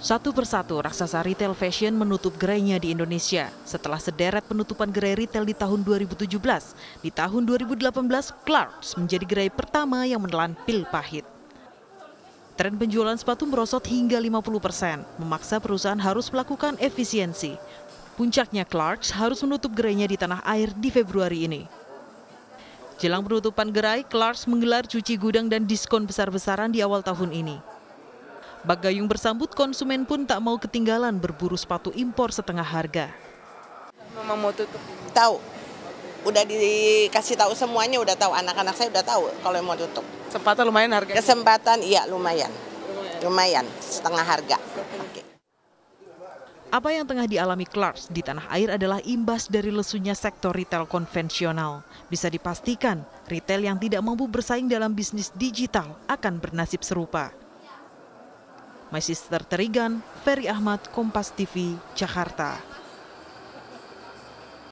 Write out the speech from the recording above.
Satu persatu raksasa retail fashion menutup gerainya di Indonesia setelah sederet penutupan gerai retail di tahun 2017. Di tahun 2018, Clarks menjadi gerai pertama yang menelan pil pahit. Tren penjualan sepatu merosot hingga 50 persen, memaksa perusahaan harus melakukan efisiensi. Puncaknya Clarks harus menutup gerainya di tanah air di Februari ini. Jelang penutupan gerai, Clarks menggelar cuci gudang dan diskon besar-besaran di awal tahun ini. Bagayung bersambut konsumen pun tak mau ketinggalan berburu sepatu impor setengah harga. Memang mau tutup? Tahu. Udah dikasih tahu semuanya, udah tahu anak-anak saya udah tahu kalau mau tutup. Kesempatan lumayan harga. Kesempatan iya lumayan. Lumayan, setengah harga. Okay. Apa yang tengah dialami Clarks di tanah air adalah imbas dari lesunya sektor retail konvensional. Bisa dipastikan, retail yang tidak mampu bersaing dalam bisnis digital akan bernasib serupa my sister terigan ferry ahmad kompas tv jakarta